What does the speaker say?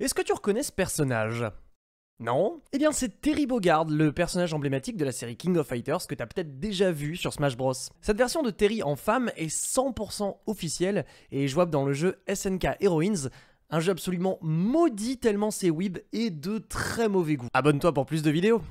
Est-ce que tu reconnais ce personnage non Eh bien c'est Terry Bogard, le personnage emblématique de la série King of Fighters que t'as peut-être déjà vu sur Smash Bros. Cette version de Terry en femme est 100% officielle et jouable dans le jeu SNK Heroines, un jeu absolument maudit tellement ses weeb et de très mauvais goût. Abonne-toi pour plus de vidéos